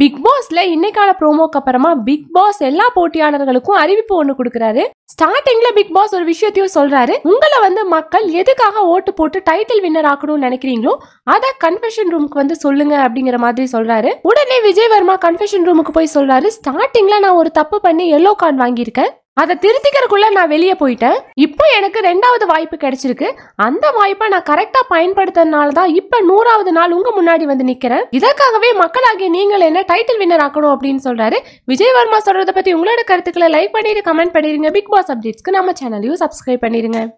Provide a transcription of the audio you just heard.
big பாஸ்ல இன்னைக்கான ப்ரோமோக்கு அப்புறமா பிக் பாஸ் எல்லா போட்டியாளர்களுக்கும் அறிவிப்பு ஒன்று கொடுக்குறாரு ஸ்டார்டிங்ல பிக் பாஸ் ஒரு விஷயத்தையும் சொல்றாரு உங்களை வந்து மக்கள் எதுக்காக ஓட்டு போட்டு டைட்டில் வின்னர் ஆக்கணும்னு நினைக்கிறீங்களோ அதை கன்ஃபெஷன் ரூமுக்கு வந்து சொல்லுங்க அப்படிங்கிற மாதிரி சொல்றாரு உடனே விஜய் வர்மா கன்ஃபெஷன் ரூமுக்கு போய் சொல்றாரு ஸ்டார்டிங்ல நான் ஒரு தப்பு பண்ணி எல்லோ கார்டு வாங்கியிருக்கேன் அதை திருத்திக்கிறதுக்குள்ள நான் வெளியே போயிட்டேன் இப்போ எனக்கு ரெண்டாவது வாய்ப்பு கிடைச்சிருக்கு அந்த வாய்ப்பை நான் கரெக்டா பயன்படுத்தினால தான் இப்ப நூறாவது நாள் உங்க முன்னாடி வந்து நிக்கிறேன் இதற்காகவே மக்களாகிய நீங்கள் என்ன டைட்டில் வின்னர் ஆக்கணும் அப்படின்னு சொல்றாரு விஜய் வர்மா சொல்றதை பத்தி உங்களோட கருத்துக்களை லைக் பண்ணிட்டு கமெண்ட் பண்ணிருங்க பிக் பாஸ் அப்டேட்ஸ்க்கு நம்ம சேனலையும் சப்ஸ்கிரைப் பண்ணிருங்க